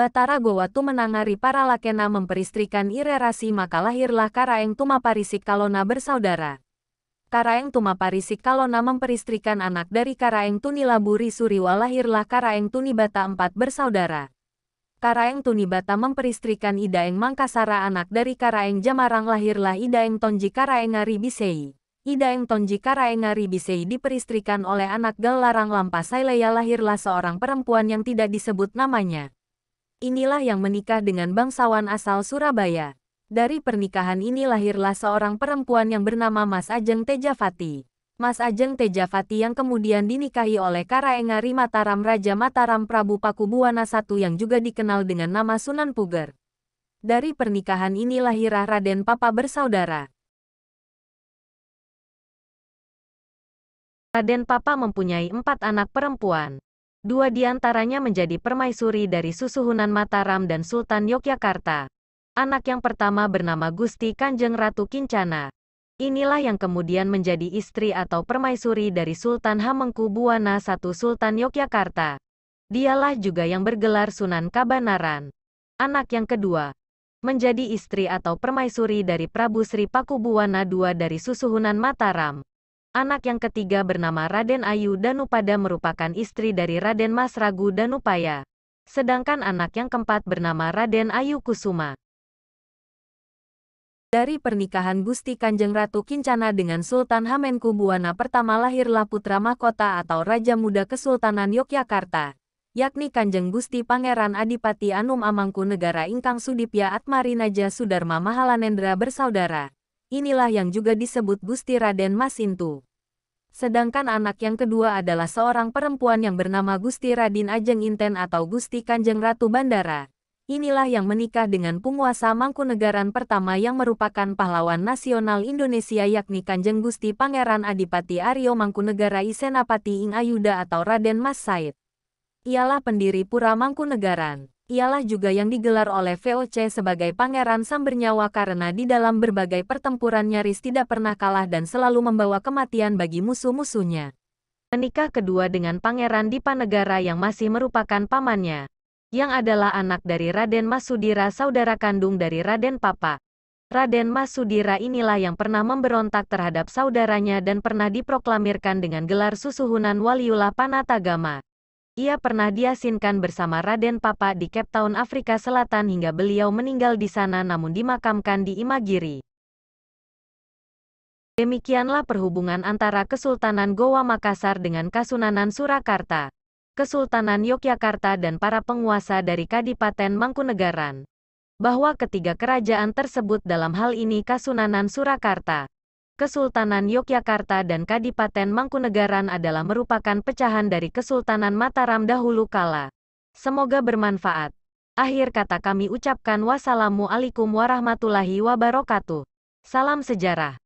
Batara Gowatu menangari para Lakena memperistrikan Irerasi maka lahirlah Karaeng Tumaparisik Kalona bersaudara. Karaeng Tumaparisik Kalona memperistrikan anak dari Karaeng Tunilaburi Suriwa lahirlah Karaeng Tunibata empat bersaudara. Karaeng Tunibata memperistrikan Idaeng Mangkasara anak dari Karaeng Jamarang lahirlah Idaeng Tonji Karaeng Aribisei. Idaeng Tonji Karaeng Aribisei diperistrikan oleh anak gelarang Lampasai lahirlah seorang perempuan yang tidak disebut namanya. Inilah yang menikah dengan bangsawan asal Surabaya. Dari pernikahan ini lahirlah seorang perempuan yang bernama Mas Ajeng Tejavati. Mas Ajeng Tejavati yang kemudian dinikahi oleh Karaengari Mataram Raja Mataram Prabu Pakubuwana I yang juga dikenal dengan nama Sunan Puger. Dari pernikahan ini lahirah Raden Papa bersaudara. Raden Papa mempunyai empat anak perempuan. Dua diantaranya menjadi permaisuri dari Susuhunan Mataram dan Sultan Yogyakarta. Anak yang pertama bernama Gusti Kanjeng Ratu Kincana. Inilah yang kemudian menjadi istri atau permaisuri dari Sultan Hamengku Hamengkubuwana I Sultan Yogyakarta. Dialah juga yang bergelar Sunan Kabanaran. Anak yang kedua menjadi istri atau permaisuri dari Prabu Sri Pakubuwana II dari Susuhunan Mataram. Anak yang ketiga bernama Raden Ayu Danupada merupakan istri dari Raden Mas Ragu Danupaya. Sedangkan anak yang keempat bernama Raden Ayu Kusuma. Dari pernikahan Gusti Kanjeng Ratu Kincana dengan Sultan Hamengkubuwana pertama lahirlah putra mahkota atau Raja Muda Kesultanan Yogyakarta, yakni Kanjeng Gusti Pangeran Adipati Anum Amangku Negara Ingkang Sudipya Atmarinaja Sudarma Mahalanendra bersaudara inilah yang juga disebut Gusti Raden Masintu. Sedangkan anak yang kedua adalah seorang perempuan yang bernama Gusti Radin Ajeng Inten atau Gusti Kanjeng Ratu Bandara. Inilah yang menikah dengan penguasa Mangkunegaran pertama yang merupakan pahlawan nasional Indonesia yakni Kanjeng Gusti Pangeran Adipati Aryo Mangkunegara Isenapati Ing Ayuda atau Raden Mas Said. Ialah pendiri Pura Mangkunegaran ialah juga yang digelar oleh VOC sebagai pangeran sambernyawa karena di dalam berbagai pertempuran nyaris tidak pernah kalah dan selalu membawa kematian bagi musuh-musuhnya. Menikah kedua dengan pangeran Dipanegara yang masih merupakan pamannya, yang adalah anak dari Raden Masudira saudara kandung dari Raden Papa. Raden Masudira inilah yang pernah memberontak terhadap saudaranya dan pernah diproklamirkan dengan gelar susuhunan Waliullah Panatagama. Ia pernah diasinkan bersama Raden Papa di Cape Town, Afrika Selatan hingga beliau meninggal di sana namun dimakamkan di Imagiri. Demikianlah perhubungan antara Kesultanan Goa Makassar dengan Kasunanan Surakarta, Kesultanan Yogyakarta dan para penguasa dari Kadipaten Mangkunegaran. Bahwa ketiga kerajaan tersebut dalam hal ini Kasunanan Surakarta Kesultanan Yogyakarta dan Kadipaten Mangkunegaran adalah merupakan pecahan dari Kesultanan Mataram dahulu kala. Semoga bermanfaat. Akhir kata kami ucapkan wassalamu alaikum warahmatullahi wabarakatuh. Salam sejarah.